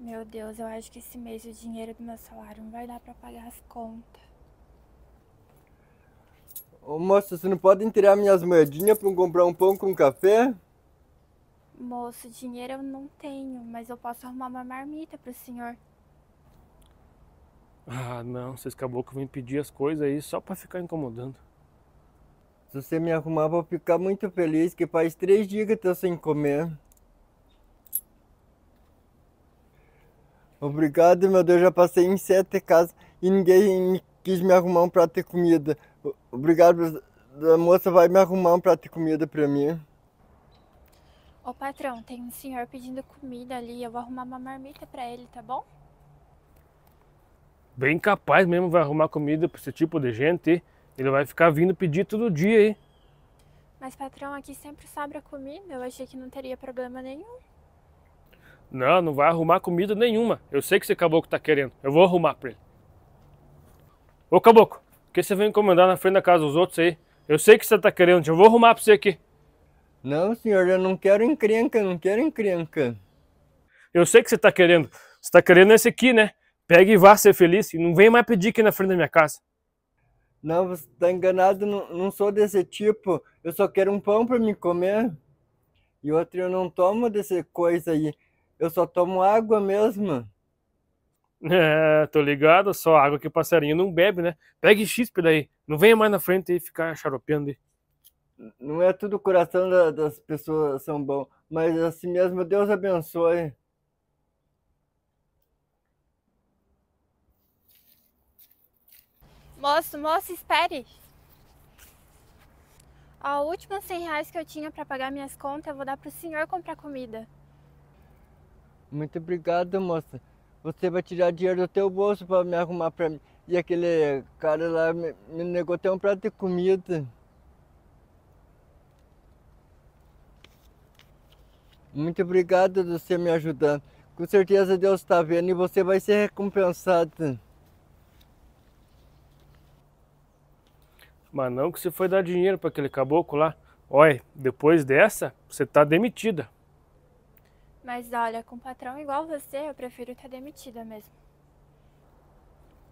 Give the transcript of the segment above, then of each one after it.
Meu Deus, eu acho que esse mês o dinheiro do meu salário não vai dar para pagar as contas. Ô moça, você não pode entregar minhas moedinhas para comprar um pão com café? Moço, dinheiro eu não tenho, mas eu posso arrumar uma marmita pro senhor. Ah, não, vocês que vão pedir as coisas aí só pra ficar incomodando. Se você me arrumar, vou ficar muito feliz, que faz três dias que eu tô sem comer. Obrigado, meu Deus, já passei em sete casas e ninguém quis me arrumar um prato de comida. Obrigado, a moça vai me arrumar um prato de comida pra mim. Ô patrão, tem um senhor pedindo comida ali, eu vou arrumar uma marmita pra ele, tá bom? Bem capaz mesmo vai arrumar comida pra esse tipo de gente, ele vai ficar vindo pedir todo dia, hein? Mas patrão, aqui sempre sobra comida, eu achei que não teria problema nenhum. Não, não vai arrumar comida nenhuma. Eu sei que esse caboclo tá querendo. Eu vou arrumar pra ele. Ô caboclo, o que você vem encomendar na frente da casa dos outros aí? Eu sei que você tá querendo, eu vou arrumar pra você aqui. Não, senhor, eu não quero encrenca, não quero encrenca. Eu sei que você tá querendo. Você tá querendo esse aqui, né? Pega e vá ser feliz e não vem mais pedir aqui na frente da minha casa. Não, você tá enganado, não, não sou desse tipo. Eu só quero um pão para me comer. E outro, eu não tomo dessa coisa aí. Eu só tomo água mesmo. É, tô ligado, só água que o passarinho não bebe, né? Pegue XP daí. Não venha mais na frente e ficar xaropeando aí. Não é tudo o coração da, das pessoas são bom, mas assim mesmo Deus abençoe. Moço, moço, espere. A últimos 100 reais que eu tinha para pagar minhas contas, eu vou dar pro senhor comprar comida. Muito obrigado, moça. Você vai tirar dinheiro do teu bolso para me arrumar para mim. E aquele cara lá me, me negou até um prato de comida. Muito obrigado por você me ajudando. Com certeza Deus está vendo e você vai ser recompensado. Mas não que você foi dar dinheiro para aquele caboclo lá. Olha, depois dessa, você está demitida. Mas olha, com um patrão igual você, eu prefiro estar tá demitida mesmo.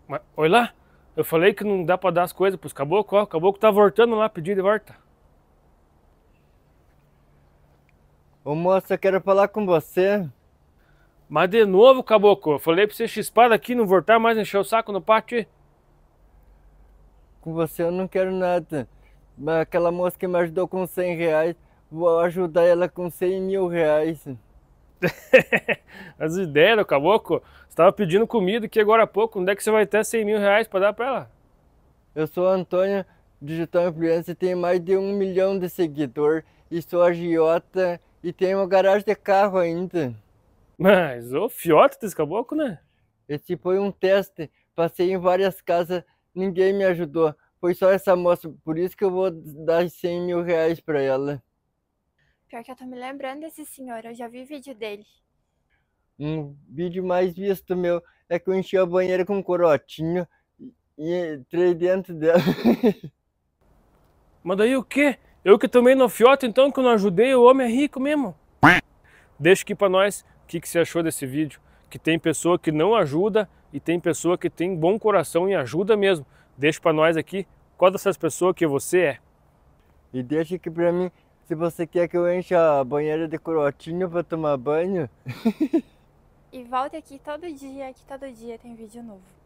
Mas, lá, eu falei que não dá pra dar as coisas pros caboclos, ó. O caboclo tá voltando lá pedir de volta. Ô moça, eu quero falar com você. Mas de novo, caboclo, eu falei pra você chispar aqui, não voltar mais, encher o saco no pátio. Com você eu não quero nada. Mas aquela moça que me ajudou com 100 reais, vou ajudar ela com 100 mil reais. As ideias do caboclo. Você tava pedindo comida aqui agora há pouco. Onde é que você vai ter 100 mil reais para dar para ela? Eu sou Antônio, digital influencer, tenho mais de um milhão de seguidor e sou agiota e tenho uma garagem de carro ainda. Mas o fiota desse caboclo, né? Esse foi um teste. Passei em várias casas, ninguém me ajudou. Foi só essa moça, por isso que eu vou dar 100 mil reais para ela. Pior que eu tô me lembrando desse senhor, eu já vi vídeo dele. Um vídeo mais visto meu é que eu enchi a banheira com um corotinho e entrei dentro dela. Mas daí o quê? Eu que tomei no fiota então que eu não ajudei, o homem é rico mesmo. Deixa aqui pra nós o que, que você achou desse vídeo. Que tem pessoa que não ajuda e tem pessoa que tem bom coração e ajuda mesmo. Deixa pra nós aqui qual dessas pessoas que você é. E deixa aqui pra mim se você quer que eu encha a banheira de corotinho pra tomar banho. e volte aqui todo dia, aqui todo dia tem vídeo novo.